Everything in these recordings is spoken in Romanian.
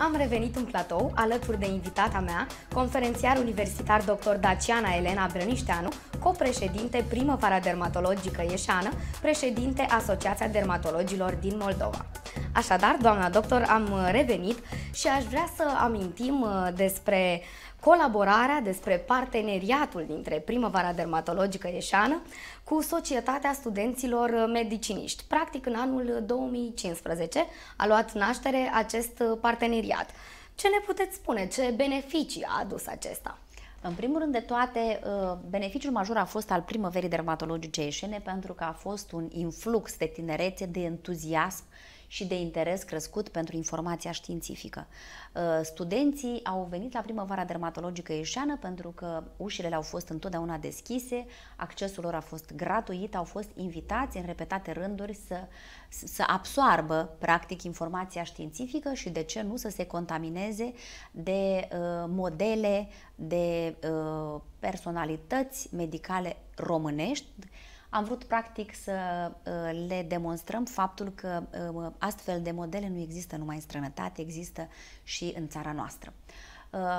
am revenit în platou alături de invitata mea, conferențiar universitar dr. Daciana Elena Brănișteanu, copreședinte Primăvara Dermatologică Ieșană, președinte Asociația Dermatologilor din Moldova. Așadar, doamna doctor, am revenit și aș vrea să amintim uh, despre colaborarea despre parteneriatul dintre Primăvara Dermatologică Ieșană cu Societatea Studenților Mediciniști. Practic, în anul 2015 a luat naștere acest parteneriat. Ce ne puteți spune? Ce beneficii a adus acesta? În primul rând de toate, ă, beneficiul major a fost al primăverii dermatologice ieșene pentru că a fost un influx de tinerețe, de entuziasm și de interes crescut pentru informația științifică. Uh, studenții au venit la primăvara dermatologică ieșeană pentru că ușile le-au fost întotdeauna deschise, accesul lor a fost gratuit, au fost invitați în repetate rânduri să, să absoarbă practic informația științifică și de ce nu să se contamineze de uh, modele, de uh, personalități medicale românești am vrut practic să uh, le demonstrăm faptul că uh, astfel de modele nu există numai în străinătate, există și în țara noastră.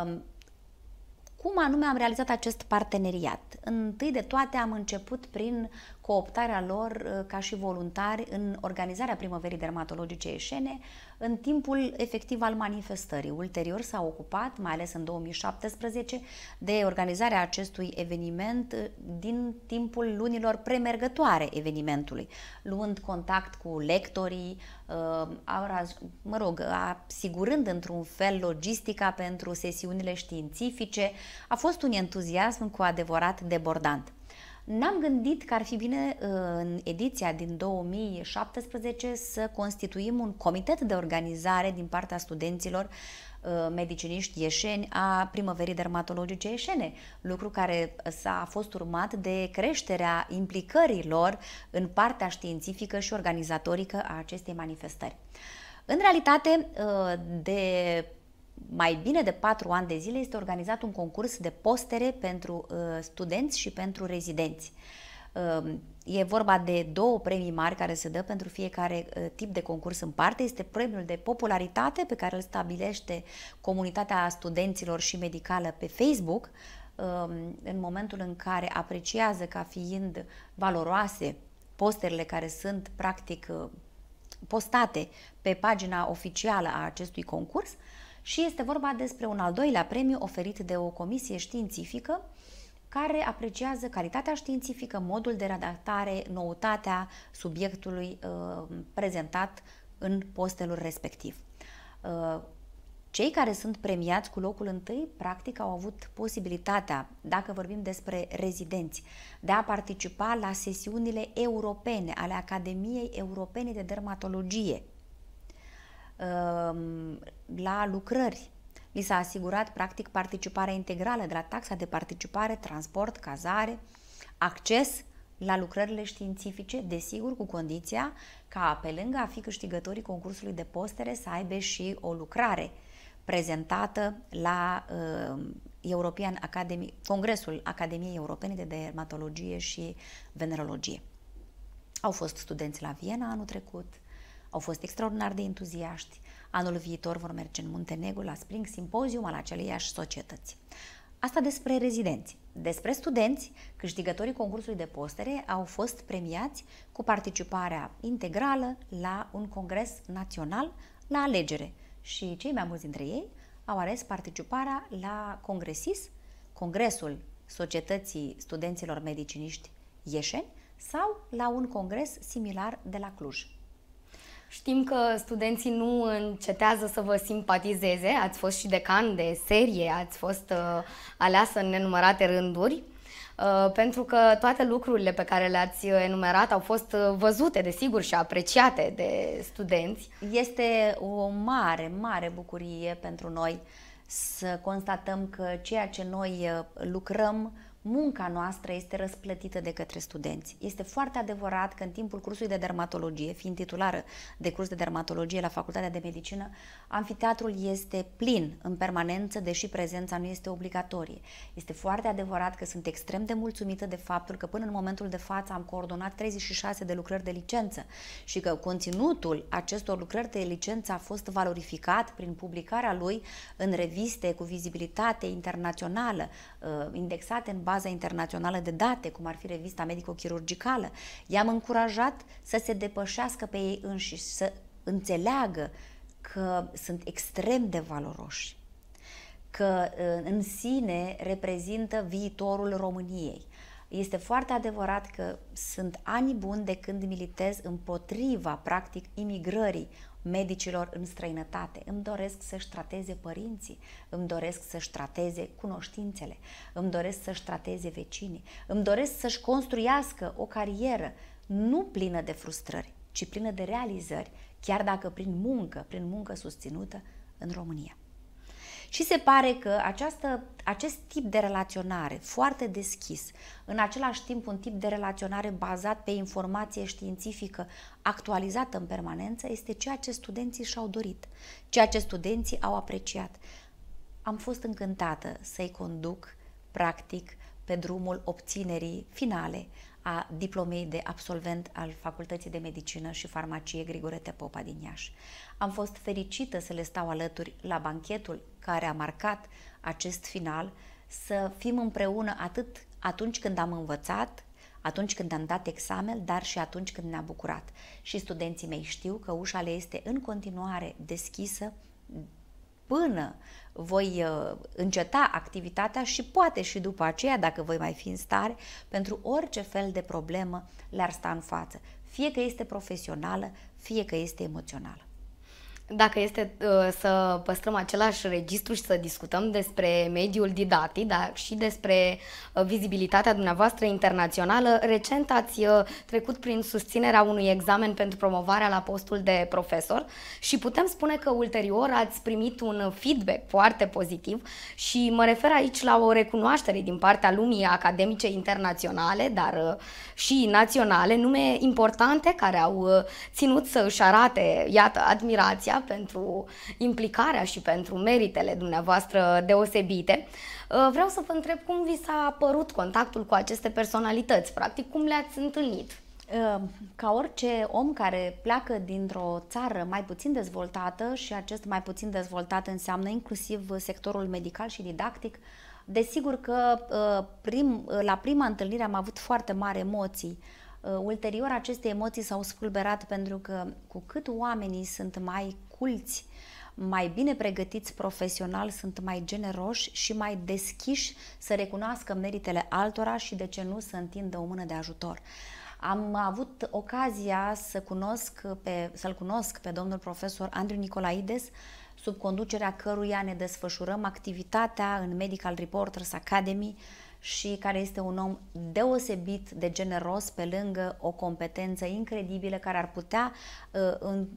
Um, cum anume am realizat acest parteneriat? Întâi de toate am început prin cooptarea lor uh, ca și voluntari în organizarea primăverii dermatologice eșene în timpul efectiv al manifestării. Ulterior s-a ocupat, mai ales în 2017, de organizarea acestui eveniment uh, din timpul lunilor premergătoare evenimentului, luând contact cu lectorii, uh, mă rog, asigurând într-un fel logistica pentru sesiunile științifice. A fost un entuziasm cu adevărat debordant. N-am gândit că ar fi bine uh, în ediția din 2017 să constituim un comitet de organizare din partea studenților uh, mediciniști ieșeni a primăverii dermatologice ieșene, lucru care s-a fost urmat de creșterea implicărilor în partea științifică și organizatorică a acestei manifestări. În realitate, uh, de mai bine de patru ani de zile este organizat un concurs de postere pentru uh, studenți și pentru rezidenți. Uh, e vorba de două premii mari care se dă pentru fiecare uh, tip de concurs în parte. Este premiul de popularitate pe care îl stabilește comunitatea studenților și medicală pe Facebook uh, în momentul în care apreciază ca fiind valoroase posterele care sunt practic uh, postate pe pagina oficială a acestui concurs. Uh, și este vorba despre un al doilea premiu oferit de o comisie științifică care apreciază calitatea științifică, modul de redactare, noutatea subiectului uh, prezentat în postelul respectiv. Uh, cei care sunt premiați cu locul întâi, practic, au avut posibilitatea, dacă vorbim despre rezidenți, de a participa la sesiunile europene ale Academiei Europene de Dermatologie, Um, la lucrări. Li s-a asigurat practic participarea integrală de la taxa de participare, transport, cazare, acces la lucrările științifice, desigur cu condiția ca pe lângă a fi câștigătorii concursului de postere să aibă și o lucrare prezentată la uh, European Academy, Congresul Academiei Europene de Dermatologie și Venerologie. Au fost studenți la Viena anul trecut, uh, au fost extraordinar de entuziaști. Anul viitor vor merge în Muntenegru la Spring Symposium al aceleiași societăți. Asta despre rezidenți. Despre studenți, câștigătorii concursului de postere au fost premiați cu participarea integrală la un congres național la alegere și cei mai mulți dintre ei au ales participarea la Congresis, Congresul Societății Studenților Mediciniști Ieșeni sau la un congres similar de la Cluj. Știm că studenții nu încetează să vă simpatizeze, ați fost și decan de serie, ați fost uh, aleasă în nenumărate rânduri, uh, pentru că toate lucrurile pe care le-ați enumerat au fost uh, văzute, desigur, și apreciate de studenți. Este o mare, mare bucurie pentru noi să constatăm că ceea ce noi uh, lucrăm munca noastră este răsplătită de către studenți. Este foarte adevărat că în timpul cursului de dermatologie, fiind titulară de curs de dermatologie la Facultatea de Medicină, amfiteatrul este plin în permanență, deși prezența nu este obligatorie. Este foarte adevărat că sunt extrem de mulțumită de faptul că până în momentul de față am coordonat 36 de lucrări de licență și că conținutul acestor lucrări de licență a fost valorificat prin publicarea lui în reviste cu vizibilitate internațională, uh, indexate în bază internațională de date, cum ar fi revista medico-chirurgicală. I-am încurajat să se depășească pe ei înșiși, să înțeleagă că sunt extrem de valoroși, că ă, în sine reprezintă viitorul României. Este foarte adevărat că sunt ani buni de când militez împotriva, practic, imigrării medicilor în străinătate, îmi doresc să-și trateze părinții, îmi doresc să-și trateze cunoștințele, îmi doresc să-și trateze vecinii, îmi doresc să-și construiască o carieră nu plină de frustrări, ci plină de realizări, chiar dacă prin muncă, prin muncă susținută în România. Și se pare că această, acest tip de relaționare foarte deschis, în același timp un tip de relaționare bazat pe informație științifică actualizată în permanență, este ceea ce studenții și-au dorit, ceea ce studenții au apreciat. Am fost încântată să-i conduc, practic, pe drumul obținerii finale a diplomei de absolvent al Facultății de Medicină și Farmacie Grigore Popa din Iași. Am fost fericită să le stau alături la banchetul care a marcat acest final, să fim împreună atât atunci când am învățat, atunci când am dat examen, dar și atunci când ne-a bucurat. Și studenții mei știu că ușa le este în continuare deschisă până voi uh, înceta activitatea și poate și după aceea, dacă voi mai fi în stare, pentru orice fel de problemă le-ar sta în față, fie că este profesională, fie că este emoțională dacă este uh, să păstrăm același registru și să discutăm despre mediul didactic, dar și despre uh, vizibilitatea dumneavoastră internațională, recent ați uh, trecut prin susținerea unui examen pentru promovarea la postul de profesor și putem spune că ulterior ați primit un feedback foarte pozitiv și mă refer aici la o recunoaștere din partea lumii academice internaționale, dar și naționale, nume importante care au ținut să își arate, iată, admirația pentru implicarea și pentru meritele dumneavoastră deosebite. Uh, vreau să vă întreb cum vi s-a părut contactul cu aceste personalități, practic cum le-ați întâlnit? Uh, ca orice om care pleacă dintr-o țară mai puțin dezvoltată și acest mai puțin dezvoltat înseamnă inclusiv sectorul medical și didactic, desigur că uh, prim, la prima întâlnire am avut foarte mari emoții Uh, ulterior, aceste emoții s-au spulberat pentru că cu cât oamenii sunt mai culți, mai bine pregătiți profesional, sunt mai generoși și mai deschiși să recunoască meritele altora și de ce nu să întindă o mână de ajutor. Am avut ocazia să cunosc pe, să-l cunosc pe domnul profesor Andriu Nicolaides, sub conducerea căruia ne desfășurăm activitatea în Medical Reporters Academy, și care este un om deosebit de generos pe lângă o competență incredibilă care ar putea uh, în,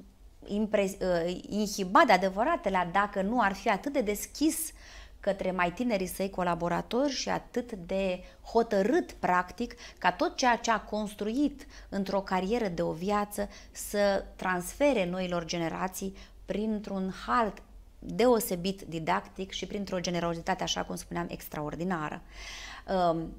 impre, uh, inhiba de adevăratele dacă nu ar fi atât de deschis către mai tinerii săi colaboratori și atât de hotărât practic ca tot ceea ce a construit într-o carieră de o viață să transfere noilor generații printr-un halt deosebit didactic și printr-o generozitate, așa cum spuneam, extraordinară. Um,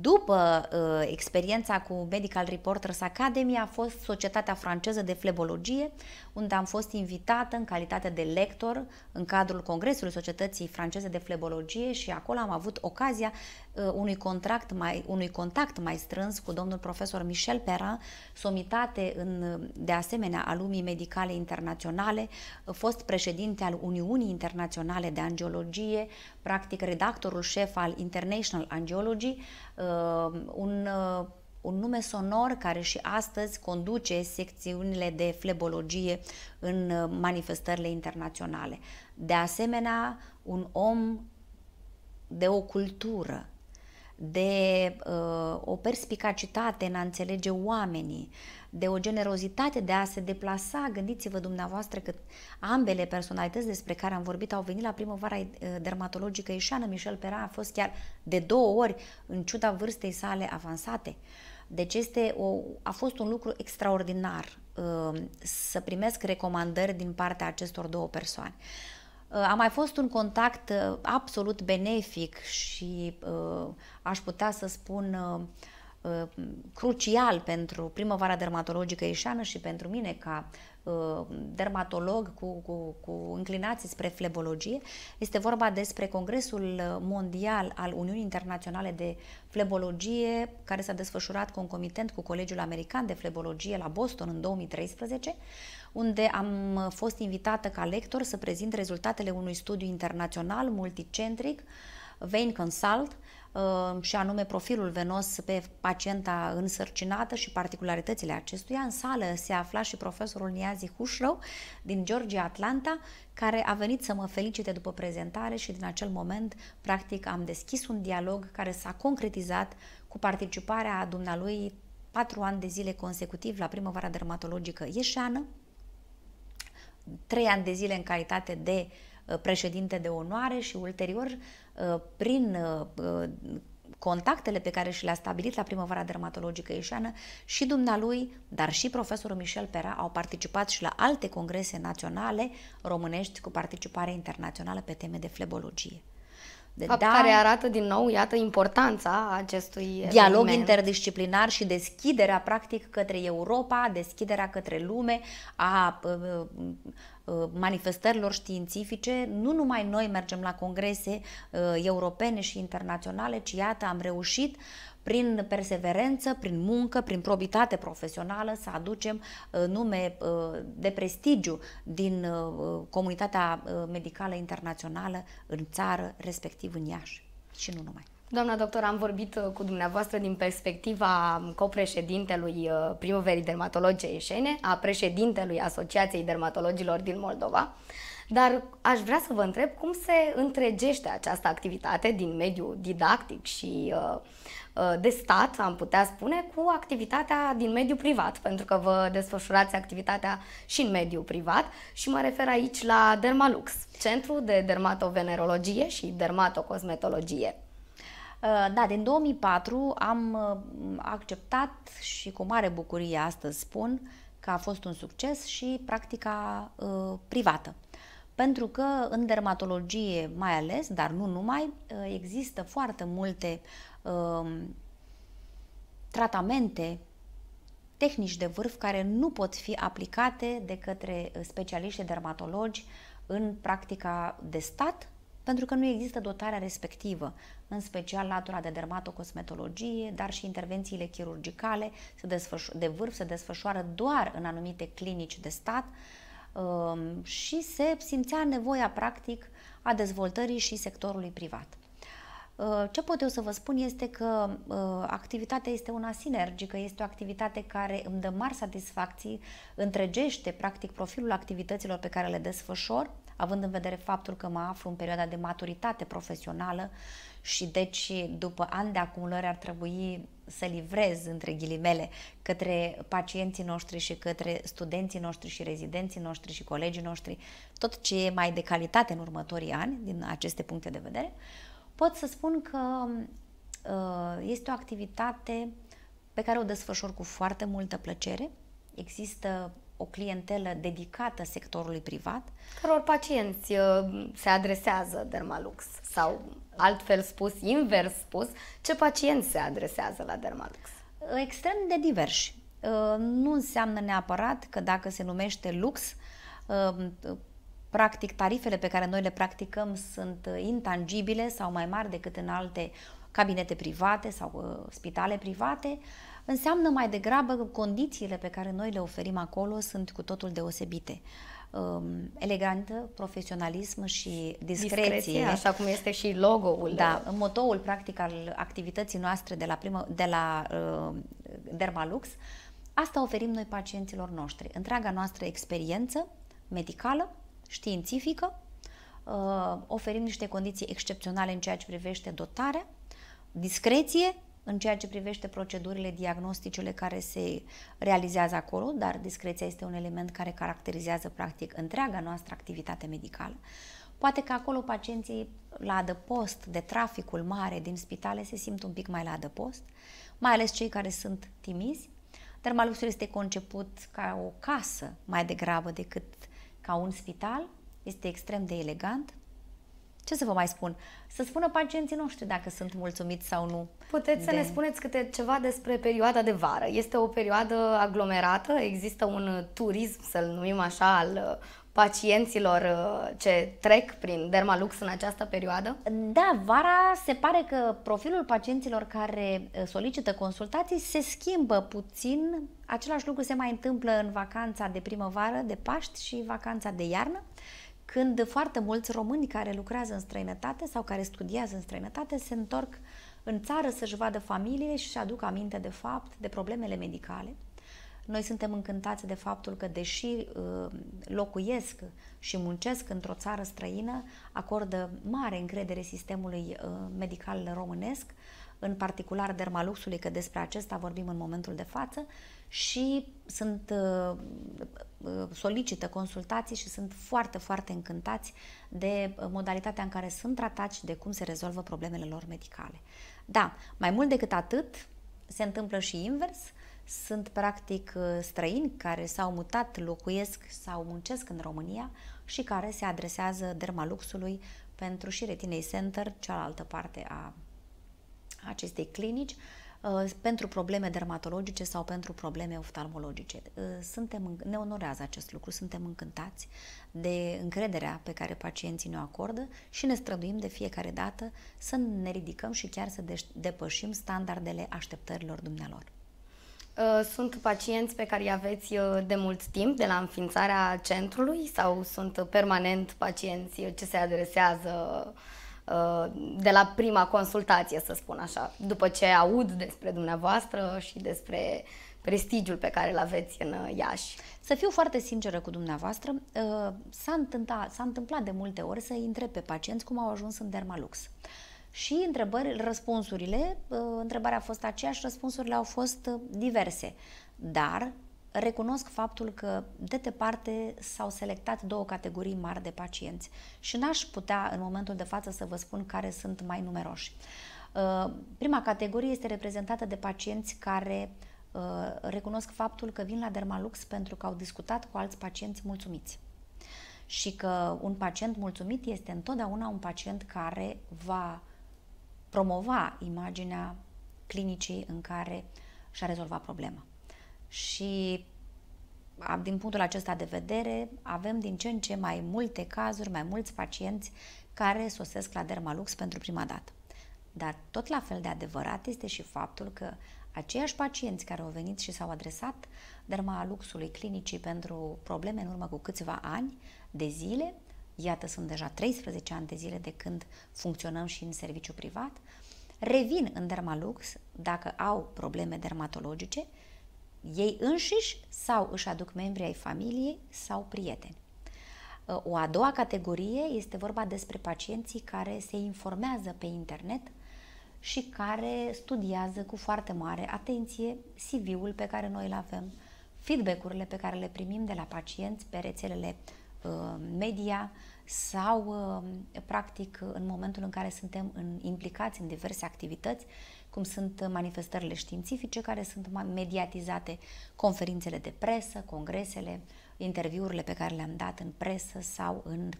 după uh, experiența cu Medical Reporters Academy a fost Societatea franceză de flebologie, unde am fost invitată în calitate de lector în cadrul Congresului Societății franceze de flebologie și acolo am avut ocazia Uh, unui contract mai, unui contact mai strâns cu domnul profesor Michel Pera, somitate în, uh, de asemenea a lumii medicale internaționale, fost președinte al Uniunii Internaționale de Angiologie, practic redactorul șef al International Angiology, uh, un un nume sonor care și astăzi conduce secțiunile de flebologie în manifestările internaționale. De asemenea, un om de o cultură, de uh, o perspicacitate în a înțelege oamenii, de o generozitate de a se deplasa. Gândiți-vă dumneavoastră că ambele personalități despre care am vorbit au venit la primăvara uh, dermatologică Ișana Michel Pera a fost chiar de două ori în ciuda vârstei sale avansate. Deci este o, a fost un lucru extraordinar uh, să primesc recomandări din partea acestor două persoane. Uh, Uh, a mai fost un contact uh, absolut benefic și uh, aș putea să spun crucial pentru primăvara dermatologică ieșeană și pentru mine ca dermatolog cu, cu, cu înclinații spre flebologie. Este vorba despre Congresul Mondial al Uniunii Internaționale de Flebologie, care s-a desfășurat concomitent cu Colegiul American de Flebologie la Boston în 2013 unde am uh, fost invitată ca lector să prezint rezultatele unui studiu internațional multicentric, Vein Consult, uh, și anume profilul venos pe pacienta însărcinată și particularitățile acestuia. În sală se afla și profesorul Niazi Hușrău din Georgia Atlanta, care a venit să mă felicite după prezentare și din acel moment, practic, am deschis un dialog care s-a concretizat cu participarea dumnealui patru ani de zile consecutiv la primăvara dermatologică ieșeană, trei ani de zile în calitate de uh, președinte de onoare și ulterior, uh, prin uh, contactele pe care și le-a stabilit la primăvara dermatologică ieșeană și dumnealui, dar și profesorul Michel Pera au participat și la alte congrese naționale românești cu participare internațională pe teme de flebologie de Fapt da, care arată din nou, iată, importanța acestui dialog element. interdisciplinar și deschiderea, practic, către Europa, deschiderea către lume a manifestărilor științifice. Nu numai noi mergem la congrese europene și internaționale, ci iată, am reușit uh, prin perseverență, prin muncă, prin probitate profesională, să aducem uh, nume uh, de prestigiu din uh, comunitatea medicală internațională în țară, respectiv în Iași și nu numai. Doamna doctor, am vorbit cu dumneavoastră din perspectiva um, copreședintelui Primăverii Dermatologiei Eșene, a președintelui Asociației Dermatologilor din Moldova, dar aș vrea să vă întreb cum se întregește această activitate din mediul didactic și uh, Uh, de stat, am putea spune, cu activitatea din mediul privat, pentru că vă desfășurați activitatea și în mediul privat și mă refer aici la Dermalux, Centru de Dermatovenerologie și Dermatocosmetologie. Uh, da, din 2004 am uh, acceptat și cu mare bucurie astăzi spun că a fost un succes și practica privată pentru că în dermatologie mai ales, dar nu numai, ă, există foarte multe ă, tratamente, tehnici de vârf care nu pot fi aplicate de către specialiști dermatologi în practica de stat pentru că nu există dotarea respectivă, în special latura de dermatocosmetologie, dar și intervențiile chirurgicale de vârf se desfășoară doar în anumite clinici de stat, uh, Um, și se simțea nevoia practic a dezvoltării și sectorului privat. Uh, ce pot eu să vă spun este că uh, activitatea este una sinergică, este o activitate care îmi dă mari satisfacții, întregește practic profilul activităților pe care le desfășor având în vedere faptul că mă aflu în perioada de maturitate profesională și deci după ani de acumulări ar trebui să livrez, între ghilimele, către pacienții noștri și către studenții noștri și rezidenții noștri și colegii noștri, tot ce e mai de calitate în următorii ani, din aceste puncte de vedere, pot să spun că uh, este o activitate pe care o desfășor cu foarte multă plăcere. Există o clientelă dedicată sectorului privat. Căror pacienți uh, se adresează Dermalux sau altfel spus, invers spus, ce pacienți se adresează la Dermalux? Extrem de diversi. Uh, nu înseamnă neapărat că dacă se numește lux, uh, practic tarifele pe care noi le practicăm sunt intangibile sau mai mari decât în alte cabinete private sau spitale private. Uh, înseamnă mai degrabă că condițiile pe care noi le oferim acolo sunt cu totul deosebite. Um, elegantă, profesionalism și discreție. discreție. Așa cum este și logo-ul. Da, motoul practic al activității noastre de la, primă, de la uh, Dermalux. Asta oferim noi pacienților noștri. Întreaga noastră experiență medicală, științifică, uh, oferim niște condiții excepționale în ceea ce privește dotarea, discreție în ceea ce privește procedurile diagnosticele care se realizează acolo, dar discreția este un element care caracterizează practic întreaga noastră activitate medicală. Poate că acolo pacienții la adăpost de traficul mare din spitale se simt un pic mai la adăpost, mai ales cei care sunt timizi. Termaluxul este conceput ca o casă mai degrabă decât ca un spital, este extrem de elegant, ce să vă mai spun? Să spună pacienții noștri dacă sunt mulțumiți sau nu. Puteți de... să ne spuneți câte ceva despre perioada de vară. Este o perioadă aglomerată, există un turism, să-l numim așa, al uh, pacienților uh, ce trec prin Dermalux în această perioadă? Da, vara se pare că profilul pacienților care uh, solicită consultații se schimbă puțin. Același lucru se mai întâmplă în vacanța de primăvară, de Paști și vacanța de iarnă când foarte mulți români care lucrează în străinătate sau care studiază în străinătate se întorc în țară să-și vadă familiile și să aduc aminte de fapt de problemele medicale. Noi suntem încântați de faptul că, deși uh, locuiesc și muncesc într-o țară străină, acordă mare încredere sistemului uh, medical românesc, în particular dermaluxului, că despre acesta vorbim în momentul de față și sunt uh, uh, solicită consultații și sunt foarte, foarte încântați de uh, modalitatea în care sunt tratați și de cum se rezolvă problemele lor medicale. Da, mai mult decât atât, se întâmplă și invers. Sunt practic străini care s-au mutat, locuiesc sau muncesc în România și care se adresează dermaluxului pentru și retinei center, cealaltă parte a acestei clinici uh, pentru probleme dermatologice sau pentru probleme oftalmologice. Uh, suntem, ne onorează acest lucru, suntem încântați de încrederea pe care pacienții ne-o acordă și ne străduim de fiecare dată să ne ridicăm și chiar să depășim standardele așteptărilor dumnealor. Uh, sunt pacienți pe care îi aveți de mult timp, de la înființarea centrului, sau sunt permanent pacienți ce se adresează uh, de la prima consultație, să spun așa, după ce aud despre dumneavoastră și despre prestigiul pe care îl aveți în uh, Iași. Să fiu foarte sinceră cu dumneavoastră, uh, s-a întâmplat, s-a întâmplat de multe ori să întreb pe pacienți cum au ajuns în Dermalux. Și întrebări, răspunsurile, uh, întrebarea a fost aceeași, răspunsurile au fost diverse. Dar recunosc faptul că de departe s-au selectat două categorii mari de pacienți și n-aș putea în momentul de față să vă spun care sunt mai numeroși. Uh, prima categorie este reprezentată de pacienți care uh, recunosc faptul că vin la Dermalux pentru că au discutat cu alți pacienți mulțumiți și că un pacient mulțumit este întotdeauna un pacient care va promova imaginea clinicii în care și-a rezolvat problema și din punctul acesta de vedere avem din ce în ce mai multe cazuri, mai mulți pacienți care sosesc la Dermalux pentru prima dată. Dar tot la fel de adevărat este și faptul că aceiași pacienți care au venit și s-au adresat Dermaluxului clinicii pentru probleme în urmă cu câțiva ani de zile, iată sunt deja 13 ani de zile de când funcționăm și în serviciu privat, revin în Dermalux dacă au probleme dermatologice ei înșiși sau își aduc membrii ai familiei sau prieteni. Ă, o a doua categorie este vorba despre pacienții care se informează pe internet și care studiază cu foarte mare atenție CV-ul pe care noi îl avem, feedback-urile pe care le primim de la pacienți pe rețelele ă, media, sau, uh, practic, uh, în momentul în care suntem în, implicați în diverse activități, cum sunt manifestările științifice care sunt mediatizate, conferințele de presă, congresele, interviurile pe care le-am dat în presă sau în,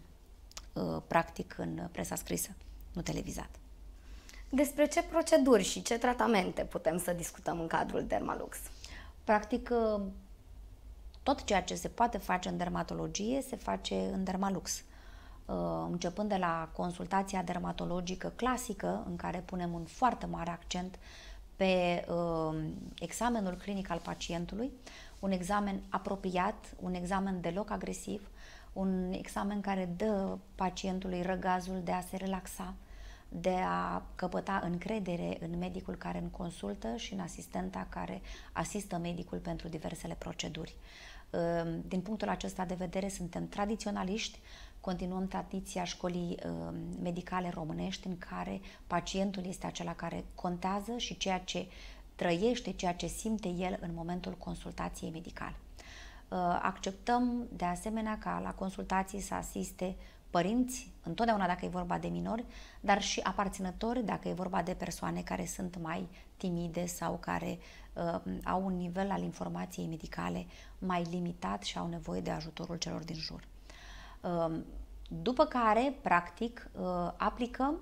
uh, practic, în presa scrisă, nu televizat. Despre ce proceduri și ce tratamente putem să discutăm în cadrul Dermalux? Practic, tot ceea ce se poate face în dermatologie se face în Dermalux. Uh, începând de la consultația dermatologică clasică, în care punem un foarte mare accent pe uh, examenul clinic al pacientului, un examen apropiat, un examen deloc agresiv, un examen care dă pacientului răgazul de a se relaxa, de a căpăta încredere în medicul care îl consultă și în asistenta care asistă medicul pentru diversele proceduri. Uh, din punctul acesta de vedere, suntem tradiționaliști continuăm tradiția școlii uh, medicale românești în care pacientul este acela care contează și ceea ce trăiește, ceea ce simte el în momentul consultației medicale. Uh, acceptăm de asemenea ca la consultații să asiste părinți, întotdeauna dacă e vorba de minori, dar și aparținători dacă e vorba de persoane care sunt mai timide sau care uh, au un nivel al informației medicale mai limitat și au nevoie de ajutorul celor din jur. Ehm, după care, practic, eh, aplicăm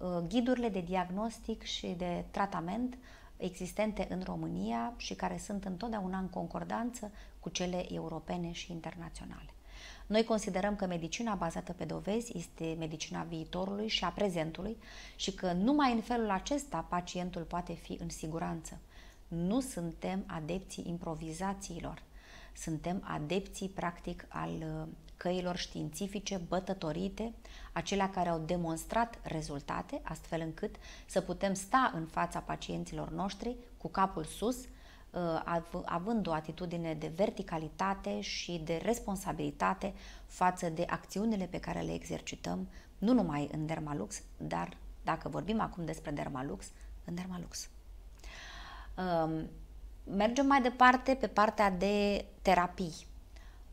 eh, ghidurile de diagnostic și de tratament existente în România și care sunt întotdeauna în concordanță cu cele europene și internaționale. Noi considerăm că medicina bazată pe dovezi este medicina viitorului și a prezentului și că numai în felul acesta pacientul poate fi în siguranță. Nu suntem adepții improvizațiilor, suntem adepții practic al eh, căilor științifice bătătorite, acelea care au demonstrat rezultate, astfel încât să putem sta în fața pacienților noștri cu capul sus, uh, având o atitudine de verticalitate și de responsabilitate față de acțiunile pe care le exercităm, nu numai în Dermalux, dar dacă vorbim acum despre Dermalux, în Dermalux. Um, mergem mai departe pe partea de terapii.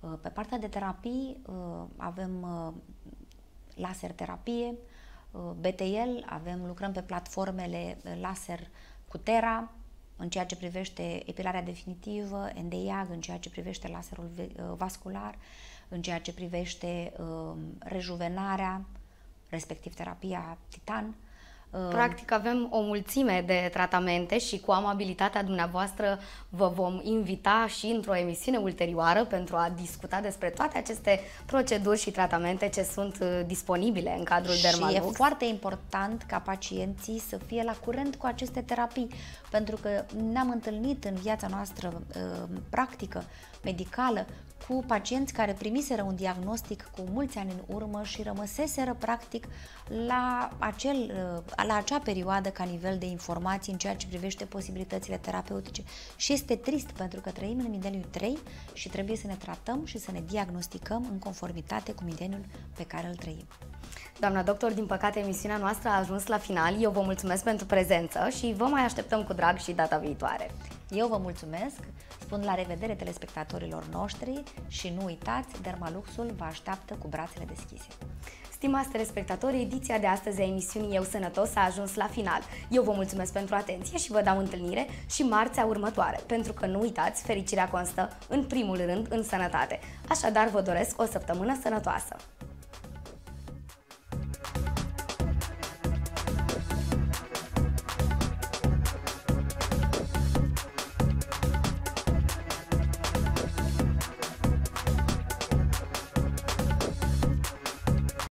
Uh, pe partea de terapii uh, avem uh, laser terapie, BTL, avem, lucrăm pe platformele laser cu Tera, în ceea ce privește epilarea definitivă, NDIAG, în ceea ce privește laserul vascular, în ceea ce privește rejuvenarea, respectiv terapia titan, Ă. Practic avem o mulțime de tratamente și cu amabilitatea dumneavoastră vă vom invita și într-o emisiune ulterioară pentru a discuta despre toate aceste proceduri și tratamente ce sunt ă, disponibile în cadrul și Dermalux. Și e foarte important ca pacienții să fie la curent cu aceste terapii, pentru că ne-am întâlnit în viața noastră ă, practică, medicală, cu pacienți care primiseră un diagnostic cu mulți ani în urmă și rămăseseră practic la, acel, uh, la acea perioadă ca nivel de informații în ceea ce privește posibilitățile terapeutice. Și este trist pentru că trăim în mileniul 3 și trebuie să ne tratăm și să ne diagnosticăm în conformitate cu mileniul pe care îl trăim. Doamna doctor, din păcate emisiunea noastră a ajuns la final. Eu vă mulțumesc pentru prezență și vă mai așteptăm cu drag și data viitoare. Eu vă mulțumesc, spun la revedere telespectatorilor noștri și nu uitați, Dermaluxul vă așteaptă cu brațele deschise. Stimați telespectatori, ediția de astăzi a emisiunii Eu Sănătos a ajuns la final. Eu vă mulțumesc pentru atenție și vă dau întâlnire și marțea următoare, pentru că nu uitați, fericirea constă în primul rând în sănătate. Așadar vă doresc o săptămână sănătoasă!